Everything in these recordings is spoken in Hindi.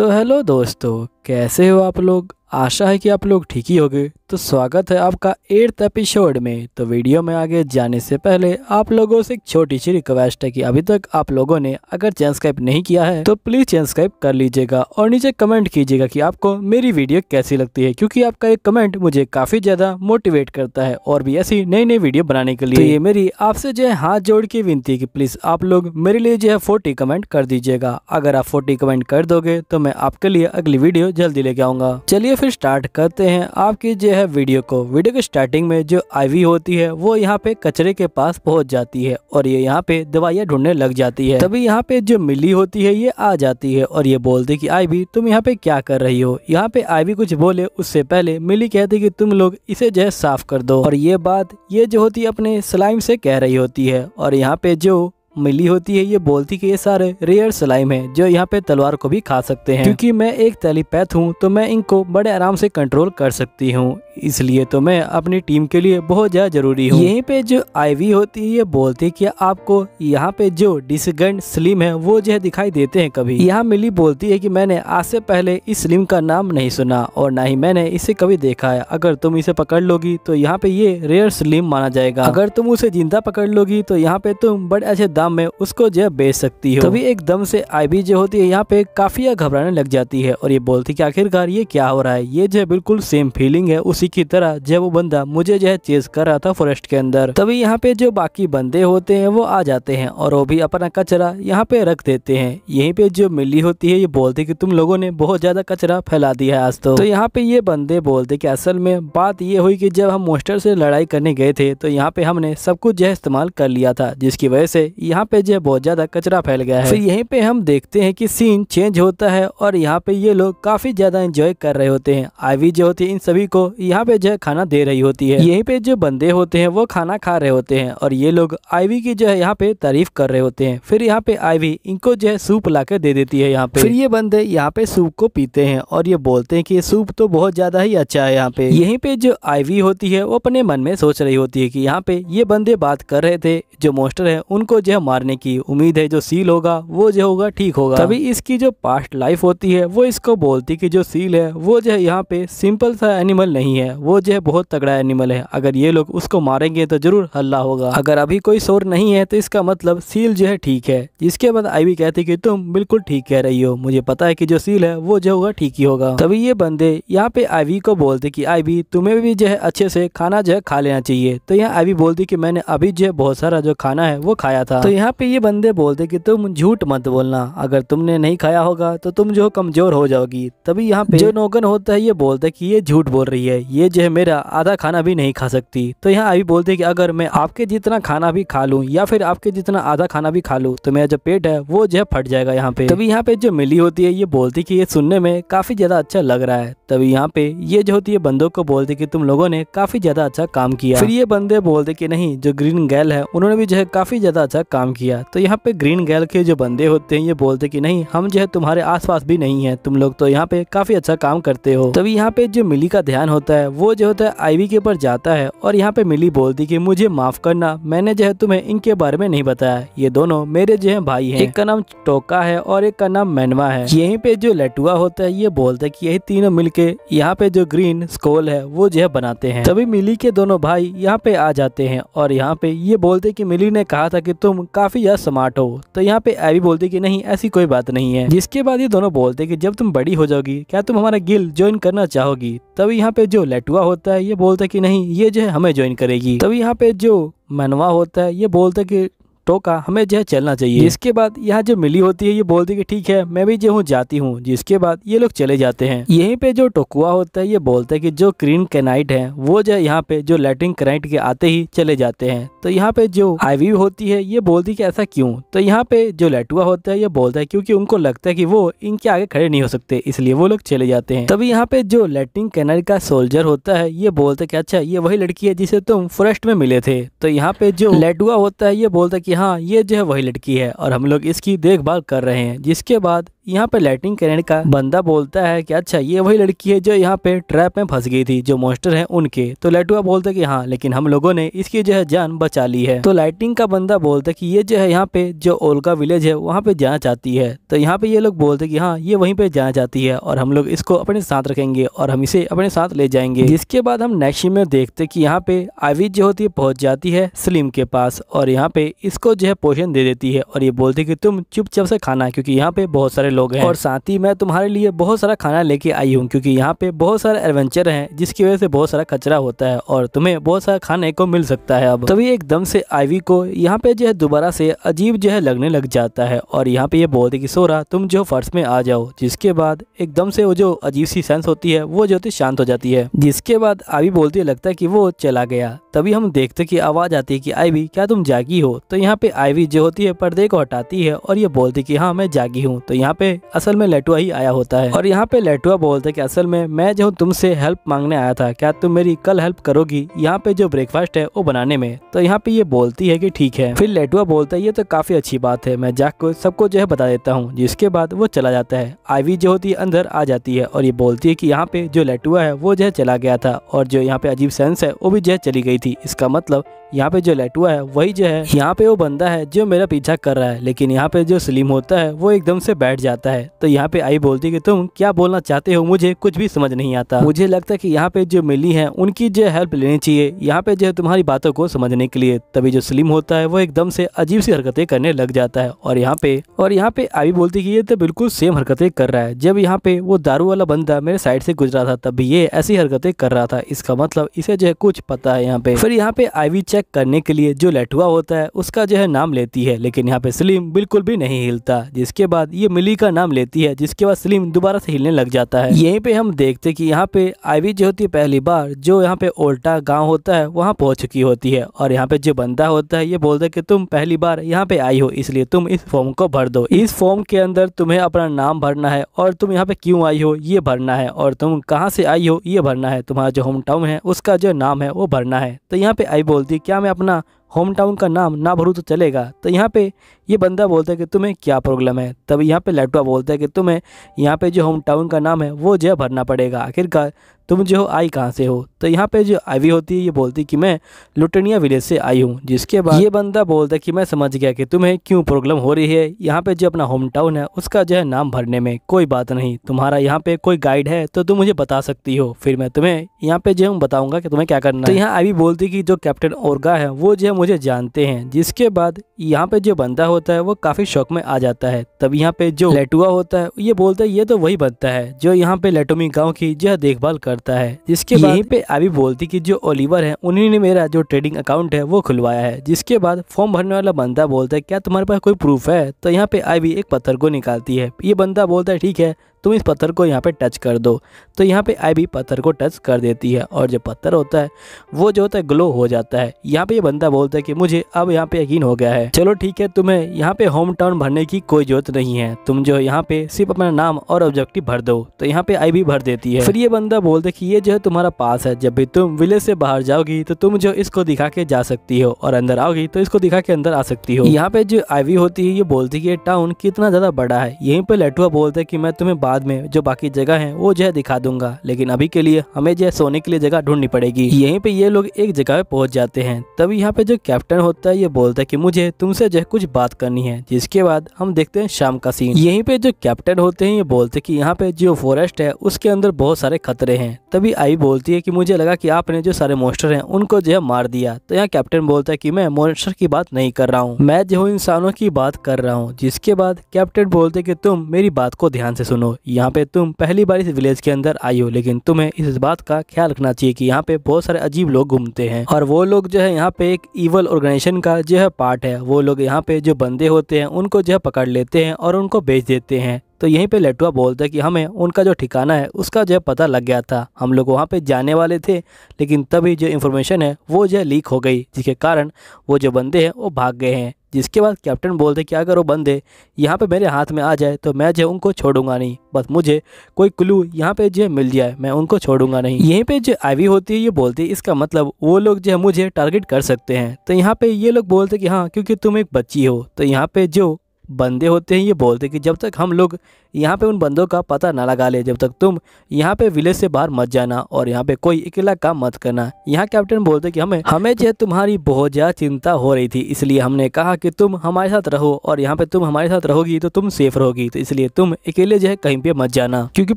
तो हेलो दोस्तों कैसे हो आप लोग आशा है कि आप लोग ठीक ही होंगे तो स्वागत है आपका एट्थ एपिसोड में तो वीडियो में आगे जाने से पहले आप लोगों से एक छोटी सी रिक्वेस्ट है कि अभी तक आप लोगों ने अगर चैनस्क्राइब नहीं किया है तो प्लीज चेंसक्राइब कर लीजिएगा और नीचे कमेंट कीजिएगा कि आपको मेरी वीडियो कैसी लगती है क्योंकि आपका एक कमेंट मुझे काफी ज्यादा मोटिवेट करता है और भी ऐसी नई नई वीडियो बनाने के लिए तो ये मेरी आपसे जो है हाथ जोड़ के विनती है की प्लीज आप लोग मेरे लिए जो है फोर्टी कमेंट कर दीजिएगा अगर आप फोर्टी कमेंट कर दोगे तो मैं आपके लिए अगली वीडियो जल्दी लेके आऊंगा चलिए फिर स्टार्ट करते हैं आपकी जो है वीडियो को वीडियो के स्टार्टिंग में जो आईवी होती है वो यहाँ पे कचरे के पास पहुँच जाती है और ये यहाँ पे दवाइयाँ ढूंढने लग जाती है तभी यहाँ पे जो मिली होती है ये आ जाती है और ये बोलती कि आईवी तुम यहाँ पे क्या कर रही हो यहाँ पे आईवी कुछ बोले उससे पहले मिली कहती कि तुम लोग इसे जो है साफ कर दो और ये बात ये जो होती है अपने स्लाइम से कह रही होती है और यहाँ पे जो मिली होती है ये बोलती कि ये सारे रेयर सलाइम हैं जो यहाँ पे तलवार को भी खा सकते हैं क्योंकि मैं एक तेलीपैथ हूँ तो मैं इनको बड़े आराम से कंट्रोल कर सकती हूँ इसलिए तो मैं अपनी टीम के लिए बहुत ज़्यादा ज़रूरी हूँ यहीं पे जो आईवी होती है ये बोलती कि आपको यहाँ पे जो डिसगन स्लिम है वो जो दिखाई देते हैं कभी यहाँ मिली बोलती है कि मैंने आज से पहले इस स्लिम का नाम नहीं सुना और ना ही मैंने इसे कभी देखा है अगर तुम इसे पकड़ लोगी तो यहाँ पे ये रेयर स्लिम माना जाएगा अगर तुम उसे जिंदा पकड़ लोगी तो यहाँ पे तुम बड़े अच्छे दाम में उसको जो बेच सकती हो तभी एकदम से आईवी जो होती है यहाँ पे काफी घबराने लग जाती है और ये बोलती की आखिरकार ये क्या हो रहा है ये जो बिल्कुल सेम फीलिंग है उस उसी की तरह जब वो बंदा मुझे जो है चेज कर रहा था फॉरेस्ट के अंदर तभी यहाँ पे जो बाकी बंदे होते हैं वो आ जाते हैं और वो भी अपना कचरा यहाँ पे रख देते हैं यहीं पे जो मिली होती है ये बोलते कि तुम लोगों ने बहुत ज्यादा कचरा फैला दिया है आज तो, तो यहाँ पे ये बंदे बोलते कि असल में बात ये हुई कि जब हम मोस्टर से लड़ाई करने गए थे तो यहाँ पे हमने सब कुछ जो है इस्तेमाल कर लिया था जिसकी वजह से यहाँ पे जो है बहुत ज्यादा कचरा फैल गया है यही पे हम देखते है की सीन चेंज होता है और यहाँ पे ये लोग काफी ज्यादा इंजॉय कर रहे होते हैं आईवी जो होती है इन सभी को यहाँ पे जो है खाना दे रही होती है यहीं पे जो बंदे होते हैं वो खाना खा रहे होते हैं और ये लोग आईवी की जो है यहाँ पे तारीफ कर रहे होते हैं फिर यहाँ पे आईवी इनको जो है सूप ला दे देती है यहाँ पे फिर ये बंदे यहाँ पे सूप को पीते हैं और ये बोलते हैं कि सूप तो बहुत ज्यादा ही अच्छा है यहाँ पे यही पे जो आईवी होती है वो अपने मन में सोच रही होती है की यहाँ पे ये बंदे बात कर रहे थे जो मोस्टर है उनको जो है मारने की उम्मीद है जो सील होगा वो जो होगा ठीक होगा तभी इसकी जो पास्ट लाइफ होती है वो इसको बोलती कि जो सील है वो जो है यहाँ पे सिंपल सा एनिमल नहीं है है वो जो है बहुत तगड़ा एनिमल है अगर ये लोग उसको मारेंगे तो ज़रूर हल्ला होगा अगर अभी कोई शोर नहीं है तो इसका मतलब सील जो है ठीक है जिसके बाद आईवी कहती कि तुम बिल्कुल ठीक कह रही हो मुझे पता है कि जो सील है वो जो होगा ठीक ही होगा तभी ये बंदे यहाँ पे आईवी को बोलते कि आईवी तुम्हें भी जो है अच्छे से खाना जो है खा लेना चाहिए तो यहाँ आईवी बोलती कि मैंने अभी जो है बहुत सारा जो खाना है वो खाया था तो यहाँ पे ये बंदे बोलते कि तुम झूठ मत बोलना अगर तुमने नहीं खाया होगा तो तुम जो कमजोर हो जाओगी तभी यहाँ पे जो नोगन होता है ये बोलता है कि ये झूठ बोल रही है ये जो है मेरा आधा खाना भी नहीं खा सकती तो यहाँ अभी बोलते हैं कि अगर मैं आपके जितना खाना भी खा लूँ या फिर आपके जितना आधा खाना भी खा लूँ तो मेरा जो पेट है वो जो है फट जाएगा यहाँ पे तभी यहाँ पे जो मिली होती है ये बोलती कि ये सुनने में काफ़ी ज़्यादा अच्छा लग रहा है तभी यहाँ पे ये जो होती है बंदों को बोलते कि तुम लोगों ने काफ़ी ज़्यादा अच्छा काम किया फिर ये बंदे बोलते कि नहीं जो ग्रीन गैल है उन्होंने भी जो है काफ़ी ज़्यादा अच्छा काम किया तो यहाँ पे ग्रीन गैल के जो बंदे होते हैं ये बोलते कि नहीं हम जो है तुम्हारे आसपास भी नहीं है तुम लोग तो यहाँ पे काफ़ी अच्छा काम करते हो तभी यहाँ पे जो मिली का ध्यान होता है है वो जो होता है आईवी तो के ऊपर जाता है और यहाँ पे मिली बोलती कि मुझे माफ करना मैंने जो है तुम्हें इनके बारे में नहीं बताया ये दोनों मेरे जो है भाई है एक का नाम टोका है और एक का नाम मैनवा है यहीं पे जो लटुआ होता है ये बोलता है की यही तीनों मिलके यहाँ पे जो ग्रीन स्कोल है वो जो है बनाते हैं तभी मिली के दोनों भाई यहाँ पे आ जाते हैं और यहाँ पे ये बोलते की मिली ने कहा था की तुम काफी ज्यादा स्मार्ट हो तो यहाँ पे आई बोलती की नहीं ऐसी कोई बात नहीं है जिसके बाद ये दोनों बोलते की जब तुम बड़ी हो जाओगी क्या तुम हमारा गिल ज्वाइन करना चाहोगी तभी यहाँ पे जो लेटुआ होता है ये बोलता है कि नहीं ये जो है हमें ज्वाइन करेगी तभी यहाँ पे जो मनवा होता है ये बोलता है कि टोका हमें जो है चलना चाहिए इसके बाद यहाँ जो मिली होती है ये बोलती है कि ठीक है मैं भी जो हूँ जाती हूँ जिसके बाद ये लोग चले जाते हैं यहीं पे जो टोकुआ होता है ये बोलता है कि जो क्रीन कैनाइट है वो जो यहाँ पे जो लेटरिन कैनाइट के आते ही चले जाते हैं तो यहाँ पे जो आईवी होती है ये बोलती कि ऐसा क्यों तो यहाँ पे जो लेटुआ होता है ये बोलता है क्योंकि उनको लगता है कि वो इनके आगे खड़े नहीं हो सकते इसलिए वो लोग चले जाते हैं तभी यहाँ पे जो लेटरिन कैनाइट का सोल्जर होता है ये बोलता है कि अच्छा ये वही लड़की है जिसे तुम फॉरेस्ट में मिले थे तो यहाँ पे जो लेटुआ होता है ये बोलता है कि हाँ ये जो है वही लड़की है और हम लोग इसकी देखभाल कर रहे हैं जिसके बाद यहाँ पे लाइटिंग करेंट का बंदा बोलता है कि अच्छा ये वही लड़की है जो यहाँ पे ट्रैप में फंस गई थी जो मोस्टर है उनके तो लाइटुआ बोलता है कि हाँ लेकिन हम लोगों ने इसकी जो है जान बचा ली है तो लाइटिंग का बंदा बोलता है कि ये जो है यहाँ पे जो ओलका विलेज है वहाँ पे जाना चाहती है तो यहाँ पे ये लोग बोलते की हाँ ये वही पे जाना चाहती है और हम लोग इसको अपने साथ रखेंगे और हम इसे अपने साथ ले जाएंगे जिसके बाद हम नेक्स्ट में देखते की यहाँ पे आविज जो होती है पहुंच जाती है सलीम के पास और यहाँ पे इसको जो है पोषण दे देती है और ये बोलते की तुम चुप से खाना क्यूँकी यहाँ पे बहुत सारे सारे लोग हैं और साथ ही मैं तुम्हारे लिए बहुत सारा खाना लेके आई हूँ क्योंकि यहाँ पे बहुत सारे एडवेंचर हैं जिसकी वजह से बहुत सारा कचरा होता है और तुम्हें बहुत सारा खाने को मिल सकता है अब तभी एकदम से आईवी को यहाँ पे जो है दोबारा से अजीब जो है लगने लग जाता है और यहाँ पे ये बोलते कि सोरा तुम जो फर्श में आ जाओ जिसके बाद एकदम से वो जो अजीब सी सेंस होती है वो जो तो शांत हो जाती है जिसके बाद आवी बोलती है लगता है की वो चला गया तभी हम देखते की आवाज आती है की आईवी क्या तुम जागी हो तो यहाँ पे आईवी जो होती है पर्दे को हटाती है और ये बोलती की हाँ मैं जागी हूँ तो यहाँ पे असल में लेटुआ ही आया होता है और यहाँ पे लेटुआ बोलते कि असल में मैं जो तुमसे हेल्प मांगने आया था क्या तुम मेरी कल हेल्प करोगी यहाँ पे जो ब्रेकफास्ट है वो बनाने में तो यहाँ पे ये बोलती है कि ठीक है फिर लेटुआ बोलता है ये तो काफी अच्छी बात है मैं जाकर सबको जो है बता देता हूँ जिसके बाद वो चला जाता है आईवी जो होती है अंदर आ जाती है और ये बोलती है कि यहाँ पे जो लेटुआ है वो जो है चला गया था और जो यहाँ पे अजीब सेंस है वो भी जो है चली गई थी इसका मतलब यहाँ पे जो लेटुआ है वही जो है यहाँ पे वो बंदा है जो मेरा पीछा कर रहा है लेकिन यहाँ पे जो स्लिम होता है वो एकदम से बैठ जाता जाता है तो यहाँ पे आई बोलती कि तुम क्या बोलना चाहते हो मुझे कुछ भी समझ नहीं आता मुझे लगता है कि यहाँ पे जो मिली है उनकी जो हेल्प लेनी चाहिए यहाँ पे जो है तुम्हारी बातों को समझने के लिए तभी जो स्लिम होता है वो एकदम से अजीब सी हरकतें करने लग जाता है और यहाँ पे और यहाँ पे आई बोलती कि ये तो बिल्कुल सेम हरकतें कर रहा है जब यहाँ पे वो दारू वाला बंदा मेरे साइड से गुजरा था तब भी ये ऐसी हरकतें कर रहा था इसका मतलब इसे जो है कुछ पता है यहाँ पे फिर यहाँ पे आईवी चेक करने के लिए जो लेटुआ होता है उसका जो है नाम लेती है लेकिन यहाँ पे स्लिम बिल्कुल भी नहीं हिलता जिसके बाद ये मिली का नाम लेती है जिसके बाद सलीम दोबारा से हिलने लग जाता है यहीं पे हम देखते कि यहाँ पे आईवी जो होती है पहली बार जो यहाँ पे ओल्टा गाँव होता है वहाँ पहुँच चुकी होती है और यहाँ पे जो बंदा होता है ये बोलता है कि तुम पहली बार यहाँ पे आई हो इसलिए तुम इस फॉर्म को भर दो इस फॉर्म के अंदर तुम्हें अपना नाम भरना है और तुम यहाँ पे क्यों आई हो ये भरना है और तुम कहाँ से आई हो ये भरना है तुम्हारा जो होम टाउन है उसका जो नाम है वो भरना है तो यहाँ पे आई बोलती क्या मैं अपना होम टाउन का नाम ना भरूँ तो चलेगा तो यहाँ पे ये बंदा बोलता है कि तुम्हें क्या प्रॉब्लम है तब यहाँ पे लैटवा बोलता है कि तुम्हें यहाँ पे जो होम टाउन का नाम है वो जो भरना पड़ेगा आखिरकार तुम जो हो आई कहाँ से हो तो यहाँ पे जो आईवी होती है ये बोलती कि मैं लुटनिया विलेज से आई हूँ जिसके बाद ये बंदा बोलता कि मैं समझ गया कि तुम्हें क्यों प्रॉब्लम हो रही है यहाँ पे जो अपना होम टाउन है उसका जो है नाम भरने में कोई बात नहीं तुम्हारा यहाँ पे कोई गाइड है तो तुम मुझे बता सकती हो फिर मैं तुम्हें यहाँ पे जो है बताऊंगा कि तुम्हें क्या करना तो यहाँ आईवी बोलती कि जो कैप्टन ओरगा है वो जो है मुझे जानते हैं जिसके बाद यहाँ पे जो बंदा होता है वो काफ़ी शौक में आ जाता है तब यहाँ पे जो लेटुआ होता है ये बोलता है ये तो वही बनता है जो यहाँ पे लेटोमी गाँव की जो देखभाल कर करता है जिसके यहीं पे अभी बोलती कि जो ओलिवर है उन्हीं ने मेरा जो ट्रेडिंग अकाउंट है वो खुलवाया है जिसके बाद फॉर्म भरने वाला बंदा बोलता है क्या तुम्हारे पास कोई प्रूफ है तो यहाँ पे आई एक पत्थर को निकालती है ये बंदा बोलता है ठीक है तुम इस पत्थर को यहाँ पे टच कर दो तो यहाँ पे आई भी पत्थर को टच कर देती है और जो पत्थर होता है वो जो होता है ग्लो हो जाता है यहाँ पे ये बंदा बोलता है कि मुझे अब यहाँ पे यकीन हो गया है चलो ठीक है तुम्हें यहाँ पे होम टाउन भरने की कोई जरूरत नहीं है तुम जो यहाँ पे सिर्फ अपना नाम और ऑब्जेक्टिव भर दो तो यहाँ पे आई भी भर देती है फिर ये बंदा बोलते की ये जो है तुम्हारा पास है जब भी तुम विलेज से बाहर जाओगी तो तुम जो इसको दिखा के जा सकती हो और अंदर आओगी तो इसको दिखा के अंदर आ सकती हो यहाँ पे जो आईवी होती है ये बोलती है ये टाउन कितना ज्यादा बड़ा है यहीं पे लेटुआ बोलते है की मैं तुम्हें बाद में जो बाकी जगह है वो जो है दिखा दूंगा लेकिन अभी के लिए हमें जो है सोने के लिए जगह ढूंढनी पड़ेगी यहीं पे ये लोग एक जगह पे पहुंच जाते हैं तभी यहाँ पे जो कैप्टन होता है ये बोलता है कि मुझे तुमसे जो है कुछ बात करनी है जिसके बाद हम देखते हैं शाम का सीन यहीं पे जो कैप्टन होते हैं ये बोलते हैं कि यहाँ पे जो फॉरेस्ट है उसके अंदर बहुत सारे खतरे हैं तभी आई बोलती है कि मुझे लगा कि आपने जो सारे मोस्टर हैं उनको जो है मार दिया तो यहाँ कैप्टन बोलता है कि मैं मोस्टर की बात नहीं कर रहा हूँ मैं जो इंसानों की बात कर रहा हूँ जिसके बाद कैप्टन बोलते कि तुम मेरी बात को ध्यान से सुनो यहाँ पे तुम पहली बार इस विलेज के अंदर आई हो लेकिन तुम्हें इस बात का ख्याल रखना चाहिए कि यहाँ पे बहुत सारे अजीब लोग घूमते हैं और वो लोग जो है यहाँ पे एक ईवल ऑर्गेनाइजेशन का जो है पार्ट है वो लोग यहाँ पे जो बंदे होते हैं उनको जो है पकड़ लेते हैं और उनको बेच देते हैं तो यहीं पे लेटुआ बोलता है कि हमें उनका जो ठिकाना है उसका जो है पता लग गया था हम लोग वहाँ पे जाने वाले थे लेकिन तभी जो इन्फॉर्मेशन है वो जो है लीक हो गई जिसके कारण वो जो बंदे हैं वो भाग गए हैं जिसके बाद कैप्टन बोलते कि अगर वो बंदे यहाँ पे मेरे हाथ में आ जाए तो मैं जो उनको छोड़ूंगा नहीं बस मुझे कोई क्लू यहाँ पे जो मिल जाए मैं उनको छोड़ूंगा नहीं यहीं पे जो आईवी होती है ये बोलती है इसका मतलब वो लोग जो है मुझे टारगेट कर सकते हैं तो यहाँ पे ये लोग बोलते कि हाँ क्योंकि तुम एक बच्ची हो तो यहाँ पे जो बंदे होते हैं ये बोलते कि जब तक हम लोग यहाँ पे उन बंदों का पता ना लगा ले जब तक तुम यहाँ पे विलेज से बाहर मत जाना और यहाँ पे कोई अकेला काम मत करना यहाँ कैप्टन बोलते कि हमें हमें जो तुम्हारी बहुत ज़्यादा चिंता हो रही थी इसलिए हमने कहा कि तुम हमारे साथ रहो और यहाँ पे तुम हमारे साथ रहोगी तो तुम सेफ रहोगी तो इसलिए तुम अकेले जो है कहीं पे मत जाना क्योंकि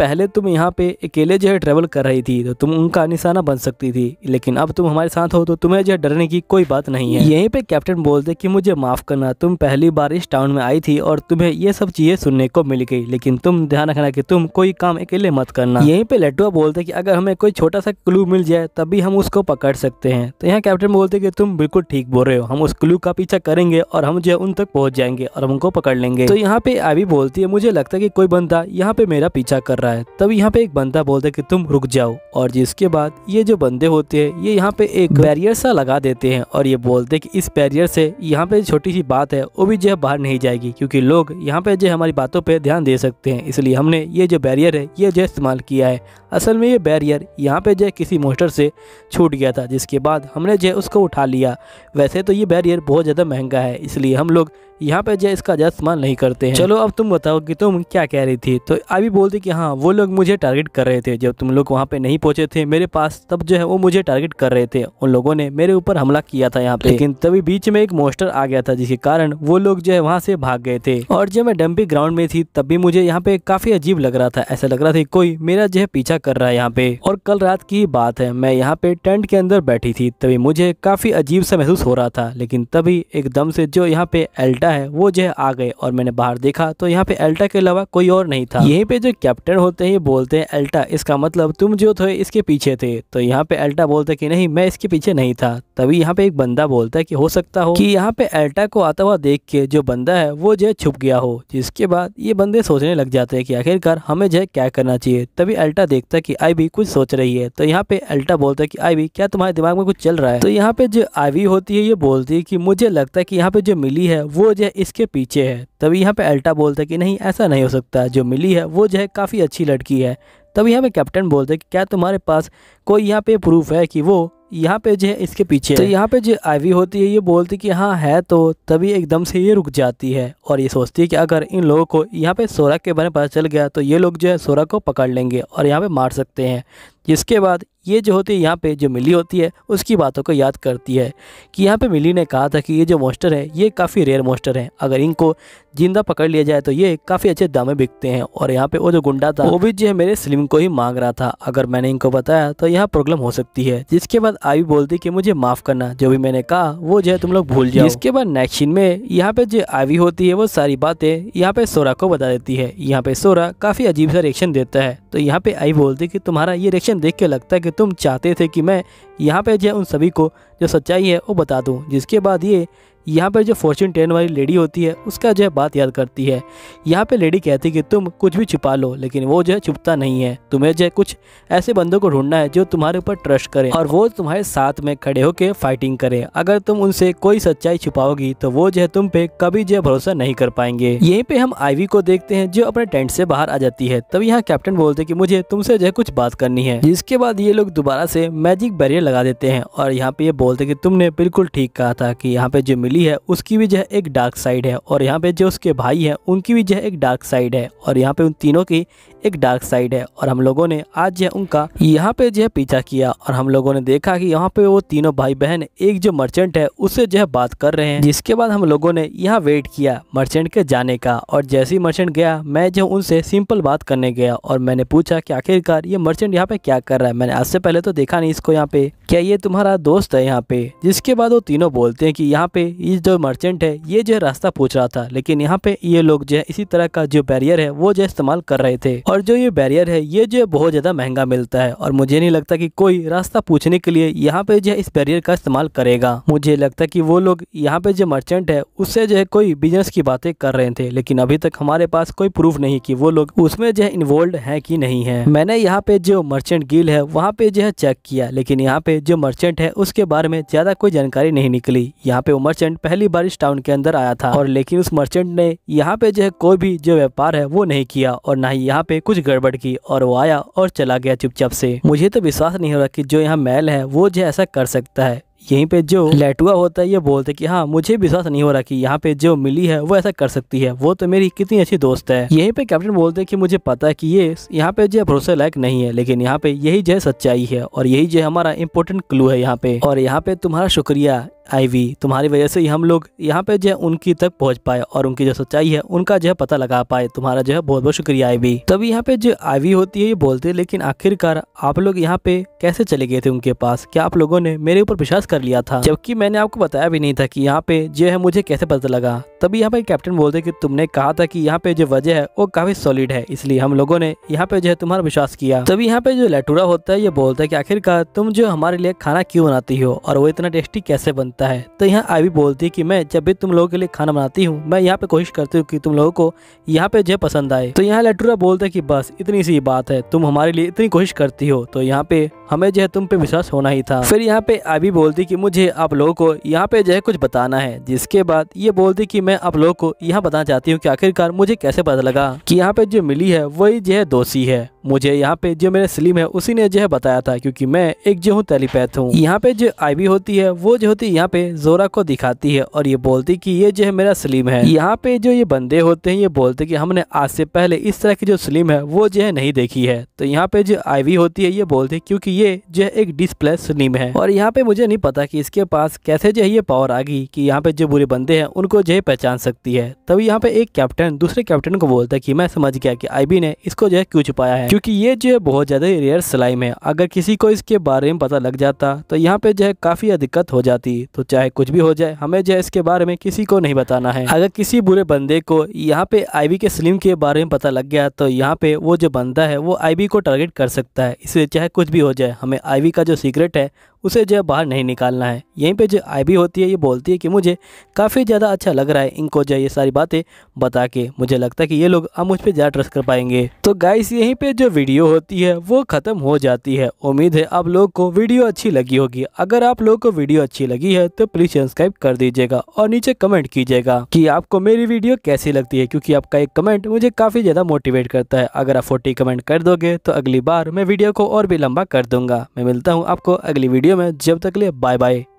पहले तुम यहाँ पे अकेले जो है ट्रेवल कर रही थी तो तुम उनका निशाना बन सकती थी लेकिन अब तुम हमारे साथ हो तो तुम्हें जो है डरने की कोई बात नहीं है यहीं पे कैप्टन बोलते कि मुझे माफ करना तुम पहली बार इस टाउन में आई आई थी और तुम्हें ये सब चीज़ें सुनने को मिल गई लेकिन तुम ध्यान रखना कि तुम कोई काम अकेले मत करना यहीं पे लेटुआ बोलते कि अगर हमें कोई छोटा सा क्लू मिल जाए तभी हम उसको पकड़ सकते हैं तो यहाँ कैप्टन बोलते कि तुम बिल्कुल ठीक बोल रहे हो हम उस क्लू का पीछा करेंगे और हम जो है उन तक पहुंच जाएंगे और हम उनको पकड़ लेंगे तो यहाँ पे अभी बोलती है मुझे लगता है कि कोई बंदा यहाँ पे मेरा पीछा कर रहा है तब यहाँ पे एक बंदा बोलता है कि तुम रुक जाओ और जिसके बाद ये जो बंदे होते हैं ये यहाँ पे एक बैरियर सा लगा देते हैं और ये बोलते कि इस बैरियर से यहाँ पे छोटी सी बात है वो भी जो है बाहर नहीं जाएगी जाएगी क्योंकि लोग यहाँ पे जो हमारी बातों पे ध्यान दे सकते हैं इसलिए हमने ये जो बैरियर है ये जो इस्तेमाल किया है असल में ये बैरियर यहाँ पे जो किसी मोस्टर से छूट गया था जिसके बाद हमने जो उसको उठा लिया वैसे तो ये बैरियर बहुत ज़्यादा महंगा है इसलिए हम लोग यहाँ पे जो इसका ज्यादा इस्तेमाल नहीं करते हैं चलो अब तुम बताओ कि तुम क्या कह रही थी तो अभी बोलती कि हाँ वो लोग मुझे टारगेट कर रहे थे जब तुम लोग वहाँ पे नहीं पहुंचे थे मेरे पास तब जो है वो मुझे टारगेट कर रहे थे उन लोगों ने मेरे ऊपर हमला किया था यहाँ पे लेकिन तभी बीच में एक मोस्टर आ गया था जिसके कारण वो लोग जो है वहाँ से भाग गए थे और जब मैं डम्पी ग्राउंड में थी तब भी मुझे यहाँ पे काफी अजीब लग रहा था ऐसा लग रहा था कोई मेरा जो है पीछा कर रहा है यहाँ पे और कल रात की बात है मैं यहाँ पे टेंट के अंदर बैठी थी तभी मुझे काफी अजीब सा महसूस हो रहा था लेकिन तभी एकदम से जो यहाँ पे एल्टा एल्टा है वो जो है आ गए और मैंने बाहर देखा तो यहाँ पे एल्टा के अलावा कोई और नहीं था यहीं पे जो कैप्टन होते हैं ये बोलते हैं एल्टा इसका मतलब तुम जो थे इसके पीछे थे तो यहाँ पे एल्टा बोलते कि नहीं मैं इसके पीछे नहीं था तभी यहाँ पे एक बंदा बोलता है कि हो सकता हो कि यहाँ पे एल्टा को आता हुआ देख के जो बंदा है वो जो छुप गया हो जिसके बाद ये बंदे सोचने लग जाते हैं कि आखिरकार हमें जो क्या करना चाहिए तभी एल्टा देखता कि आई भी कुछ सोच रही है तो यहाँ पे एल्टा बोलता है कि आई भी क्या तुम्हारे दिमाग में कुछ चल रहा है तो यहाँ पे जो आई होती है ये बोलती है कि मुझे लगता है कि यहाँ पे जो मिली है वो वजह इसके पीछे है तभी यहाँ पे अल्टा बोलता है कि नहीं ऐसा नहीं हो सकता जो मिली है वो जो है काफ़ी अच्छी लड़की है तभी यहाँ पे कैप्टन बोलते कि क्या तुम्हारे पास कोई यहाँ पे प्रूफ है कि वो यहाँ पे जो है इसके पीछे तो यहाँ पे जो आईवी होती है ये बोलती कि हाँ है तो तभी एकदम से ये रुक जाती है और ये सोचती है कि अगर इन लोगों को यहाँ पे सोरा के बारे में पता चल गया तो ये लोग जो है सोरा को पकड़ लेंगे और यहाँ पे मार सकते हैं जिसके बाद ये जो होती है यहाँ पे जो मिली होती है उसकी बातों को याद करती है कि यहाँ पे मिली ने कहा था कि ये जो मोस्टर है ये काफ़ी रेयर मोस्टर है अगर इनको जिंदा पकड़ लिया जाए तो ये काफ़ी अच्छे दाम में बिकते हैं और यहाँ पे वो जो गुंडा था वो भी जो है मेरे स्लिम को ही मांग रहा था अगर मैंने इनको बताया तो यहाँ प्रॉब्लम हो सकती है जिसके बाद आई बोलती कि मुझे माफ़ करना जो भी मैंने कहा वो जो है तुम लोग भूल जाओ इसके बाद नेक्शन में यहाँ पे जो आई होती है वो सारी बातें यहाँ पे सोरा को बता देती है यहाँ पे सोरा काफ़ी अजीब सा रिएक्शन देता है तो यहाँ पे आई बोलती कि तुम्हारा ये रिएक्शन देख के लगता है कि तुम चाहते थे कि मैं यहाँ पे जो है उन सभी को जो सच्चाई है वो बता दूँ जिसके बाद ये यहाँ पर जो फॉर्चून टेन वाली लेडी होती है उसका जो है बात याद करती है यहाँ पे लेडी कहती है कि तुम कुछ भी छुपा लो लेकिन वो जो है छुपता नहीं है तुम्हें जो है कुछ ऐसे बंदों को ढूंढना है जो तुम्हारे ऊपर ट्रस्ट करें और वो तुम्हारे साथ में खड़े होकर फाइटिंग करें अगर तुम उनसे कोई सच्चाई छुपाओगी तो वो जो है तुम पे कभी जो भरोसा नहीं कर पाएंगे यहीं पे हम आईवी को देखते हैं जो अपने टेंट से बाहर आ जाती है तब यहाँ कैप्टन बोलते कि मुझे तुमसे जो है कुछ बात करनी है जिसके बाद ये लोग दोबारा से मैजिक बैरियर लगा देते हैं और यहाँ पे ये बोलते कि तुमने बिल्कुल ठीक कहा था कि यहाँ पे जो मिली फैमिली है उसकी भी जो है एक डार्क साइड है और यहाँ पे जो उसके भाई हैं उनकी भी जो है एक डार्क साइड है और यहाँ पे उन तीनों की एक डार्क साइड है और हम लोगों ने आज जो है उनका यहाँ पे जो है पीछा किया और हम लोगों ने देखा कि यहाँ पे वो तीनों भाई बहन एक जो मर्चेंट है उससे जो है बात कर रहे हैं जिसके बाद हम लोगों ने यहाँ वेट किया मर्चेंट के जाने का और जैसे ही मर्चेंट गया मैं जो उनसे सिंपल बात करने गया और मैंने पूछा कि आखिरकार ये मर्चेंट यहाँ पे क्या कर रहा है मैंने आज से पहले तो देखा नहीं इसको यहाँ पे क्या ये तुम्हारा दोस्त है यहाँ पे जिसके बाद वो तीनों बोलते हैं कि यहाँ पे ये जो मर्चेंट है ये जो है रास्ता पूछ रहा था लेकिन यहाँ पे ये लोग जो है इसी तरह का जो बैरियर है वो जो इस्तेमाल कर रहे थे और जो ये बैरियर है ये जो है बहुत ज़्यादा महंगा मिलता है और मुझे नहीं लगता कि कोई रास्ता पूछने के लिए यहाँ पे जो है इस बैरियर का इस्तेमाल करेगा मुझे लगता की कि वो लोग यहाँ पे जो मर्चेंट है उससे जो है कोई बिजनेस की बातें कर रहे थे लेकिन अभी तक हमारे पास कोई प्रूफ नहीं की वो लोग उसमें जो है इन्वॉल्व है कि नहीं है मैंने यहाँ पे जो मर्चेंट गिल है वहाँ पे जो है चेक किया लेकिन यहाँ पे जो मर्चेंट है उसके बारे में ज़्यादा कोई जानकारी नहीं निकली यहाँ पे वो मर्चेंट मर्चेंट पहली बार इस टाउन के अंदर आया था और लेकिन उस मर्चेंट ने यहाँ पे जो है कोई भी जो व्यापार है वो नहीं किया और ना ही यहाँ पे कुछ गड़बड़ की और वो आया और चला गया चुपचाप से मुझे तो विश्वास नहीं हो रहा की जो यहाँ मैल है वो जो ऐसा कर सकता है यहीं पे जो लेटुआ होता है ये बोलते कि हाँ मुझे विश्वास नहीं हो रहा कि यहाँ पे जो मिली है वो ऐसा कर सकती है वो तो मेरी कितनी अच्छी दोस्त है यहीं पे कैप्टन बोलते कि मुझे पता है कि ये यहाँ पे जो भरोसे लायक नहीं है लेकिन यहाँ पे यही जो सच्चाई है और यही जो हमारा इम्पोर्टेंट क्लू है यहाँ पे और यहाँ पे तुम्हारा शुक्रिया आईवी तुम्हारी वजह से हम लोग यहाँ पे जो है उनकी तक पहुँच पाए और उनकी जो सच्चाई है उनका जो है पता लगा पाए तुम्हारा जो है बहुत बहुत शुक्रिया आईवी तभी यहाँ पे जो आईवी होती है ये बोलते लेकिन आखिरकार आप लोग यहाँ पे कैसे चले गए थे उनके पास क्या आप लोगों ने मेरे ऊपर विश्वास कर लिया था जबकि मैंने आपको बताया भी नहीं था की यहाँ पे जो है मुझे कैसे पता लगा तभी यहाँ पे कैप्टन बोलते की तुमने कहा था की यहाँ पे जो वजह है वो काफी सॉलिड है इसलिए हम लोगों ने यहाँ पे जो है तुम्हारा विश्वास किया तभी यहाँ पे जो लेटूरा होता है ये बोलता है की आखिरकार तुम जो हमारे लिए खाना क्यूँ बनाती हो और वो इतना टेस्टी कैसे बनती जाता है तो यहाँ आई बोलती है कि मैं जब भी तुम लोगों के लिए खाना बनाती हूँ मैं यहाँ पे कोशिश करती हूँ कि तुम लोगों को यहाँ पे जो पसंद आए तो यहाँ लेटूरा बोलता है कि बस इतनी सी बात है तुम हमारे लिए इतनी कोशिश करती हो तो यहाँ पे हमें जो है तुम पे विश्वास होना ही था फिर यहाँ पे अभी बोलती कि मुझे आप लोगों को यहाँ पे जो है कुछ बताना है जिसके बाद ये बोलती कि मैं आप लोगों को यहाँ बताना चाहती हूँ कि आखिरकार मुझे कैसे पता लगा कि यहाँ पे जो मिली है वही जो है दोषी है मुझे यहाँ पे जो मेरे सलीम है उसी ने जो है बताया था क्योंकि मैं एक जो हूँ टेलीपैथ हूँ यहाँ पे जो आईवी होती है वो जो होती है यहाँ पे जोरा को दिखाती है और ये बोलती कि ये जो है मेरा सलीम है यहाँ पे जो ये बंदे होते हैं ये बोलते कि हमने आज से पहले इस तरह की जो सलीम है वो जो है नहीं देखी है तो यहाँ पे जो आईवी होती है ये बोलती क्योंकि ये जो है एक डिस्प्ले स्लिम है और यहाँ पे मुझे नहीं पता कि इसके पास कैसे जो है ये पावर आ गई कि यहाँ पे जो बुरे बंदे हैं उनको जो है पहचान सकती है तभी यहाँ पे एक कैप्टन दूसरे कैप्टन को बोलता है कि मैं समझ गया कि आईबी ने इसको जो है क्यों छुपाया है क्यूँकी ये जो है बहुत ज्यादा रेयर स्लाइम है अगर किसी को इसके बारे में पता लग जाता तो यहाँ पे जो है काफी दिक्कत हो जाती तो चाहे कुछ भी हो जाए हमें जो है इसके बारे में किसी को नहीं बताना है अगर किसी बुरे बंदे को यहाँ पे आईबी के स्लिम के बारे में पता लग गया तो यहाँ पे वो जो बंदा है वो आईबी को टारगेट कर सकता है इसलिए चाहे कुछ भी हो जाए है हमें आईवी का जो सीक्रेट है उसे जो है बाहर नहीं निकालना है यहीं पे जो आई होती है ये बोलती है कि मुझे काफ़ी ज़्यादा अच्छा लग रहा है इनको जो ये सारी बातें बता के मुझे लगता है कि ये लोग अब मुझ पर ज़्यादा ट्रस्ट कर पाएंगे तो गाइस यहीं पे जो वीडियो होती है वो ख़त्म हो जाती है उम्मीद है आप लोग को वीडियो अच्छी लगी होगी अगर आप लोग को वीडियो अच्छी लगी है तो प्लीज़ सब्सक्राइब कर दीजिएगा और नीचे कमेंट कीजिएगा कि आपको मेरी वीडियो कैसी लगती है क्योंकि आपका एक कमेंट मुझे काफ़ी ज़्यादा मोटिवेट करता है अगर आप फोर्टी कमेंट कर दोगे तो अगली बार मैं वीडियो को और भी लंबा कर दूंगा मैं मिलता हूँ आपको अगली वीडियो वीडियो में जब तक लिए बाय बाय